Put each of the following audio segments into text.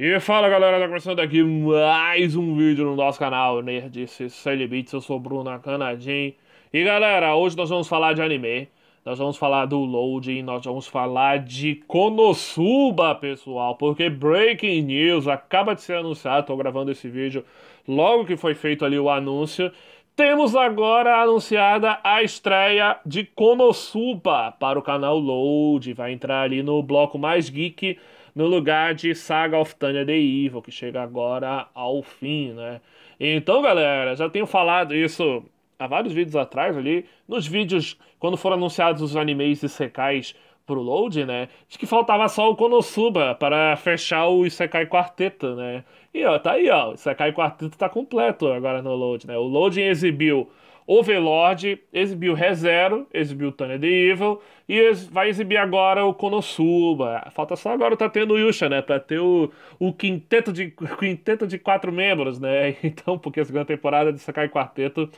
E fala galera, tá começando aqui mais um vídeo no nosso canal Nerd Sem Limites, eu sou Bruno Canadim E galera, hoje nós vamos falar de anime Nós vamos falar do loading, nós vamos falar de Konosuba, pessoal Porque Breaking News acaba de ser anunciado, tô gravando esse vídeo logo que foi feito ali o anúncio temos agora anunciada a estreia de Konosuba para o canal Load. Vai entrar ali no bloco mais geek no lugar de Saga of Tanya the Evil, que chega agora ao fim, né? Então, galera, já tenho falado isso há vários vídeos atrás ali, nos vídeos quando foram anunciados os animes e secais pro load, né? De que faltava só o Konosuba para fechar o Isekai Quarteto, né? E ó, tá aí, ó, o Isekai Quarteto tá completo agora no load, né? O loading exibiu Overlord, exibiu ReZero, exibiu Tanya the Evil e vai exibir agora o Konosuba. Falta só agora tá tendo o Yusha, né? Pra ter o, o quinteto, de, quinteto de quatro membros, né? Então, porque a segunda temporada de Sakai Quarteto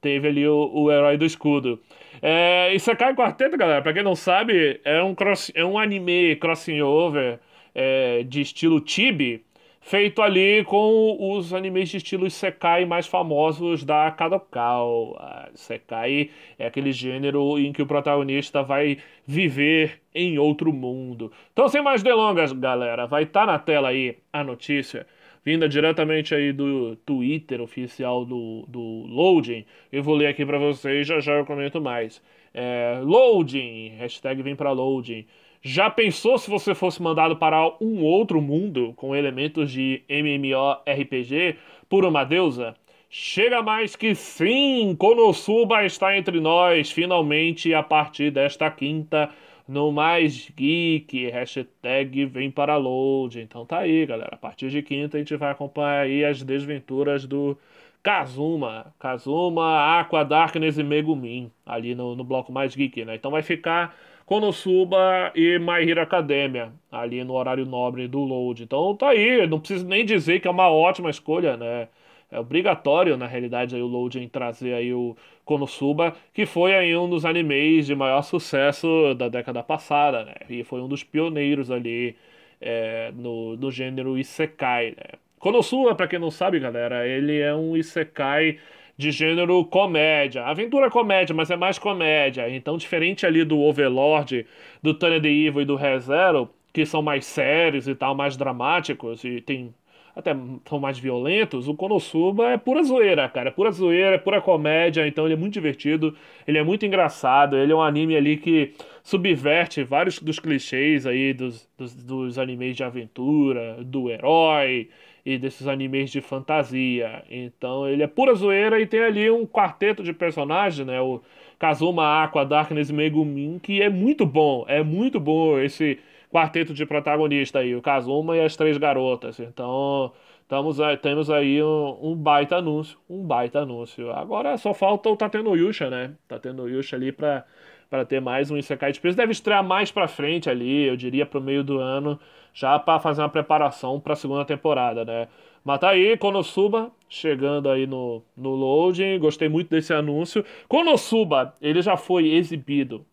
teve ali o, o Herói do Escudo. É, e Sakai Quarteto, galera, pra quem não sabe, é um, cross, é um anime crossing over é, de estilo Tibi, feito ali com os animes de estilos Sekai mais famosos da Kadokal. sekai é aquele gênero em que o protagonista vai viver em outro mundo. Então, sem mais delongas, galera, vai estar tá na tela aí a notícia. Vinda diretamente aí do Twitter oficial do, do Loading. Eu vou ler aqui para vocês, já já eu comento mais. É, loading, hashtag vem pra Loading. Já pensou se você fosse mandado para um outro mundo com elementos de MMORPG por uma deusa? Chega mais que sim! Konosuba está entre nós, finalmente, a partir desta quinta, no Mais Geek, hashtag vem para load. Então tá aí, galera. A partir de quinta a gente vai acompanhar aí as desventuras do Kazuma. Kazuma, Aqua, Darkness e Megumin. Ali no, no bloco mais geek, né? Então vai ficar Konosuba e My Hero Academia. Ali no horário nobre do load. Então tá aí. Não preciso nem dizer que é uma ótima escolha, né? É obrigatório, na realidade, aí, o load em trazer aí o Konosuba, que foi aí um dos animes de maior sucesso da década passada, né? E foi um dos pioneiros ali é, no, no gênero Isekai, né? Konosuba, para quem não sabe, galera, ele é um isekai de gênero comédia. Aventura comédia, mas é mais comédia. Então, diferente ali do Overlord, do Tanya the Evil e do ReZero, que são mais sérios e tal, mais dramáticos e tem até são mais violentos, o Konosuba é pura zoeira, cara. É pura zoeira, é pura comédia, então ele é muito divertido, ele é muito engraçado, ele é um anime ali que subverte vários dos clichês aí dos, dos, dos animes de aventura, do herói e desses animes de fantasia. Então ele é pura zoeira e tem ali um quarteto de personagens, né? O Kazuma Aqua, Darkness Megumin, que é muito bom, é muito bom esse quarteto de protagonista aí, o Kazuma e as três garotas. Então, estamos aí, temos aí um, um, baita anúncio, um baita anúncio. Agora só falta o Tateno Yusha, né? Tateno Yusha ali para para ter mais um Isekai de peso. Deve estrear mais para frente ali, eu diria pro meio do ano, já para fazer uma preparação para a segunda temporada, né? Mas tá aí, Konosuba, chegando aí no, no loading, gostei muito desse anúncio. Konosuba, ele já foi exibido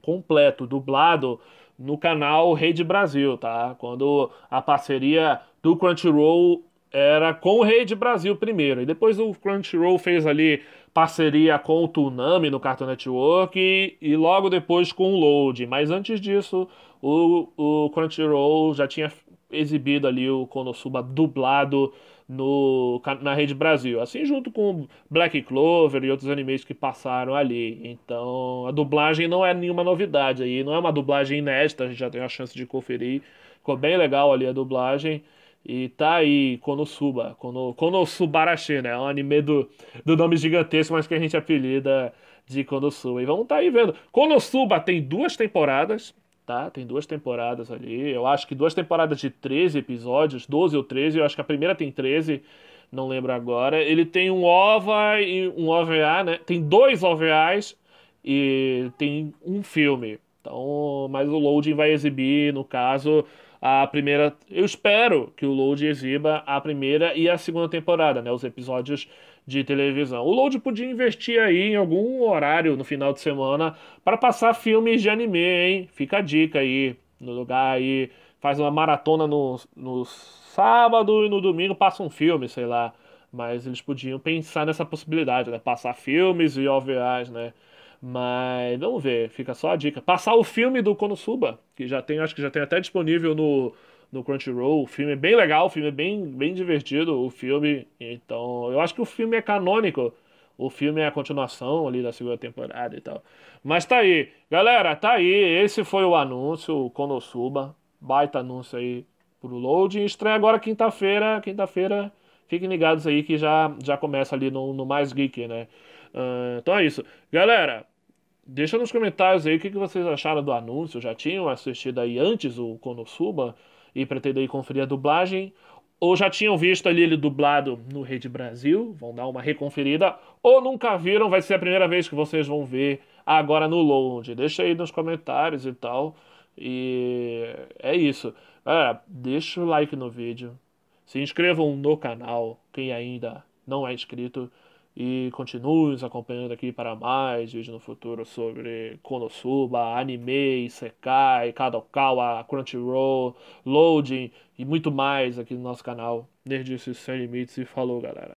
completo, dublado, no canal Rede Brasil, tá? Quando a parceria do Crunchyroll era com o Rede Brasil primeiro, e depois o Crunchyroll fez ali parceria com o Toonami no Cartoon Network e, e logo depois com o Load. Mas antes disso, o, o Crunchyroll já tinha exibido ali o Konosuba dublado no, na Rede Brasil. Assim, junto com Black Clover e outros animes que passaram ali. Então, a dublagem não é nenhuma novidade aí, não é uma dublagem inédita, a gente já tem a chance de conferir. Ficou bem legal ali a dublagem. E tá aí, Konosuba, Kono, Konosubarashi, né? É um anime do, do nome gigantesco, mas que a gente apelida de Konosuba. E vamos tá aí vendo. Konosuba tem duas temporadas, tá? Tem duas temporadas ali. Eu acho que duas temporadas de 13 episódios, 12 ou 13, eu acho que a primeira tem 13, não lembro agora. Ele tem um OVA e um OVA, né? Tem dois OVAs e tem um filme. Então, mas o loading vai exibir, no caso, a primeira. Eu espero que o loading exiba a primeira e a segunda temporada, né? Os episódios de televisão. O Load podia investir aí em algum horário no final de semana para passar filmes de anime, hein? Fica a dica aí, no lugar aí, faz uma maratona no, no sábado e no domingo passa um filme, sei lá. Mas eles podiam pensar nessa possibilidade, né? Passar filmes e OVAs, né? Mas vamos ver, fica só a dica. Passar o filme do Konosuba, que já tem, acho que já tem até disponível no no Crunchyroll. O filme é bem legal, o filme é bem, bem divertido, o filme. Então, eu acho que o filme é canônico. O filme é a continuação ali da segunda temporada e tal. Mas tá aí. Galera, tá aí. Esse foi o anúncio, o Konosuba. Baita anúncio aí pro loading. Estreia agora quinta-feira. Quinta-feira, fiquem ligados aí que já, já começa ali no, no Mais Geek, né? Uh, então é isso. Galera, deixa nos comentários aí o que, que vocês acharam do anúncio. Já tinham assistido aí antes o Konosuba? e pretendo ir conferir a dublagem. Ou já tinham visto ali ele dublado no Rede Brasil, vão dar uma reconferida. Ou nunca viram, vai ser a primeira vez que vocês vão ver agora no Lounge Deixa aí nos comentários e tal. E é isso. Galera, deixa o like no vídeo. Se inscrevam no canal, quem ainda não é inscrito e continue nos acompanhando aqui para mais vídeos no futuro sobre Konosuba, anime, Sekai, Kadokawa, Crunchyroll, Loading e muito mais aqui no nosso canal Nerdice Sem Limites. E falou, galera!